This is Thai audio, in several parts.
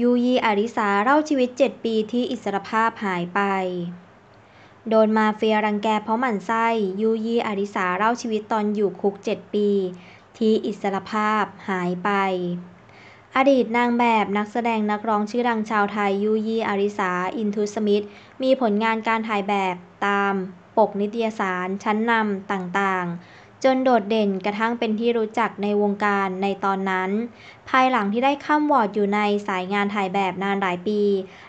ยูยีอาริสาเล่าชีวิตเจ็ดปีที่อิสรภาพหายไป โดนมาเฟียรังแกเพราะหมั่นไส้ ยูยีอาริสาเล่าชีวิตตอนอยู่คุกเจ็ดปีที่อิสรภาพหายไป อดีตนางแบบนักแสดงนักร้องชื่อดังชาวไทยยูยีอาริสาอินทุสมิธมีผลงานการถ่ายแบบตาม ปกนิตยสารชั้นนำต่าง ๆจนโดดเด่นกระทั่งเป็นที่รู้จักในวงการในตอนนั้น ภายหลังที่ได้ข้ามวอร์ดอยู่ในสายงานถ่ายแบบนานหลายปี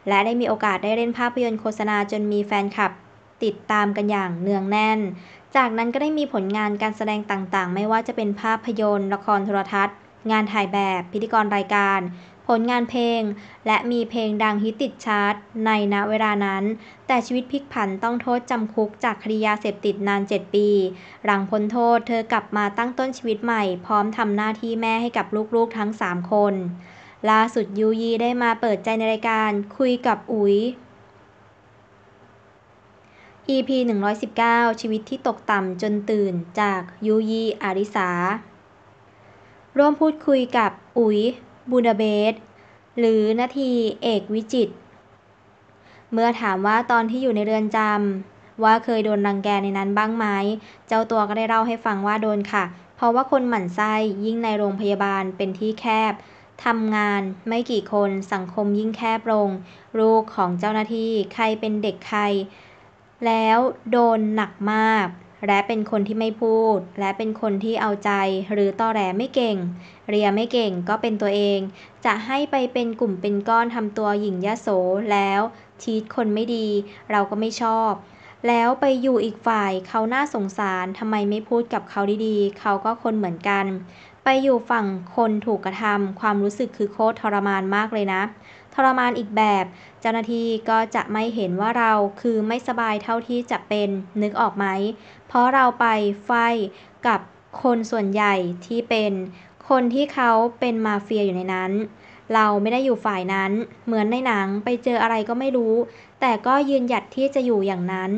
และได้มีโอกาสได้เล่นภาพยนตร์โฆษณาจนมีแฟนคลับติดตามกันอย่างเนืองแน่น จากนั้นก็ได้มีผลงานการแสดงต่างๆ ไม่ว่าจะเป็นภาพยนตร์ ละครโทรทัศน์ งานถ่ายแบบ พิธีกรรายการผลงานเพลงและมีเพลงดังฮิตติดชาร์ตในณเวลานั้น แต่ชีวิตพลิกผันต้องโทษจำคุกจากคดียาเสพติดนาน 7 ปี หลังพ้นโทษเธอกลับมาตั้งต้นชีวิตใหม่พร้อมทำหน้าที่แม่ให้กับลูกๆทั้ง 3 คนล่าสุดยูยีได้มาเปิดใจในรายการคุยกับอุ๋ย EP 119 ชีวิตที่ตกต่ำจนตื่นจากยูยีอาริสาร่วมพูดคุยกับอุ๋ยบูดาเปสต์หรือ นาทีเอกวิจิต เมื่อถามว่าตอนที่อยู่ในเรือนจำ ว่าเคยโดนรังแกในนั้นบ้างไหม เจ้าตัวก็ได้เล่าให้ฟังว่าโดนค่ะ เพราะว่าคนหมั่นไส้ยิ่งในโรงพยาบาลเป็นที่แคบ ทำงานไม่กี่คนสังคมยิ่งแคบลง ลูกของเจ้าหน้าที่ใครเป็นเด็กใคร แล้วโดนหนักมากและเป็นคนที่ไม่พูดและเป็นคนที่เอาใจ หรือต่อแหลไม่เก่ง เรียไม่เก่งก็เป็นตัวเอง จะให้ไปเป็นกลุ่มเป็นก้อนทำตัวหญิงยะโสแล้วชีดคนไม่ดี เราก็ไม่ชอบ แล้วไปอยู่อีกฝ่ายเขาน่าสงสารทำไมไม่พูดกับเขาดีๆเขาก็คนเหมือนกันไปอยู่ฝั่งคนถูกกระทำความรู้สึกคือโคตรทรมานมากเลยนะทรมานอีกแบบ เจ้าหน้าที่ก็จะไม่เห็นว่าเราคือไม่สบายเท่าที่จะเป็นนึกออกไหม เพราะเราไปไฟกับคนส่วนใหญ่ที่เป็นคนที่เขาเป็นมาเฟียอยู่ในนั้น เราไม่ได้อยู่ฝ่ายนั้นเหมือนในหนังไปเจออะไรก็ไม่รู้แต่ก็ยืนหยัดที่จะอยู่อย่างนั้น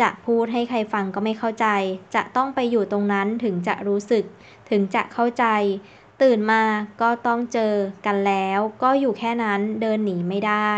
จะพูดให้ใครฟังก็ไม่เข้าใจ จะต้องไปอยู่ตรงนั้นถึงจะรู้สึก ถึงจะเข้าใจ ตื่นมาก็ต้องเจอกันแล้วก็อยู่แค่นั้นเดินหนีไม่ได้